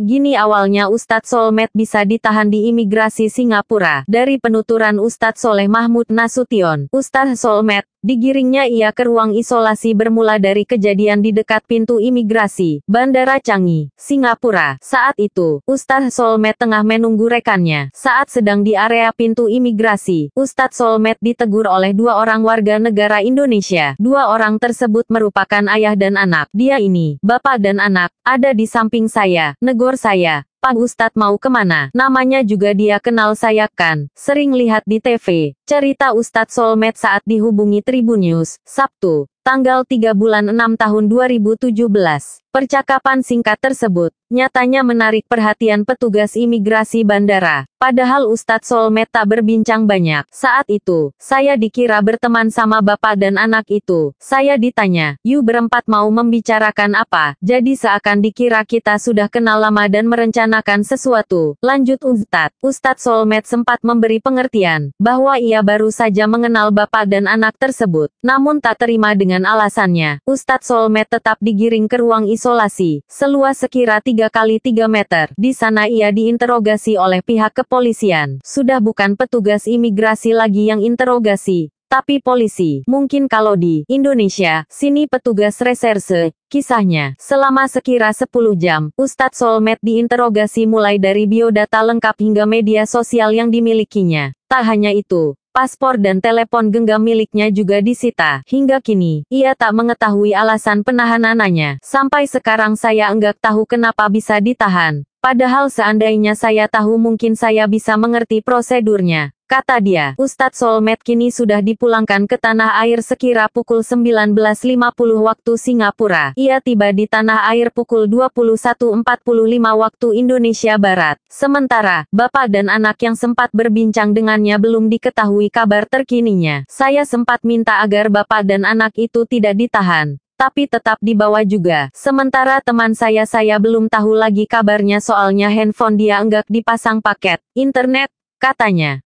Gini awalnya Ustadz Solmet bisa ditahan di imigrasi Singapura. Dari penuturan Ustadz Soleh Mahmud Nasution, Ustadz Solmet, Digiringnya ia ke ruang isolasi bermula dari kejadian di dekat pintu imigrasi, Bandara Changi, Singapura. Saat itu, Ustadz Solmet tengah menunggu rekannya. Saat sedang di area pintu imigrasi, Ustadz Solmet ditegur oleh dua orang warga negara Indonesia. Dua orang tersebut merupakan ayah dan anak. Dia ini, bapak dan anak, ada di samping saya, negor saya. Pak Ustadz mau kemana? Namanya juga dia kenal saya kan, sering lihat di TV. Cerita Ustadz Solmed saat dihubungi Tribun News, Sabtu, tanggal 3 bulan 6 tahun 2017. Percakapan singkat tersebut, nyatanya menarik perhatian petugas imigrasi bandara. Padahal Ustadz Solmet tak berbincang banyak. Saat itu, saya dikira berteman sama bapak dan anak itu. Saya ditanya, you berempat mau membicarakan apa? Jadi seakan dikira kita sudah kenal lama dan merencanakan sesuatu. Lanjut Ustadz. Ustadz Solmet sempat memberi pengertian, bahwa ia baru saja mengenal bapak dan anak tersebut. Namun tak terima dengan dengan alasannya, Ustadz Solmed tetap digiring ke ruang isolasi, seluas sekira 3 kali 3 meter. Di sana ia diinterogasi oleh pihak kepolisian. Sudah bukan petugas imigrasi lagi yang interogasi, tapi polisi. Mungkin kalau di Indonesia, sini petugas reserse. Kisahnya, selama sekira 10 jam, Ustadz Solmed diinterogasi mulai dari biodata lengkap hingga media sosial yang dimilikinya. Tak hanya itu, Paspor dan telepon genggam miliknya juga disita. Hingga kini, ia tak mengetahui alasan penahanannya. Sampai sekarang saya enggak tahu kenapa bisa ditahan. Padahal seandainya saya tahu mungkin saya bisa mengerti prosedurnya. Kata dia, Ustadz Solmed kini sudah dipulangkan ke tanah air sekira pukul 19.50 waktu Singapura. Ia tiba di tanah air pukul 21.45 waktu Indonesia Barat. Sementara, bapak dan anak yang sempat berbincang dengannya belum diketahui kabar terkininya. Saya sempat minta agar bapak dan anak itu tidak ditahan tapi tetap dibawa juga. Sementara teman saya saya belum tahu lagi kabarnya soalnya handphone dia enggak dipasang paket internet, katanya.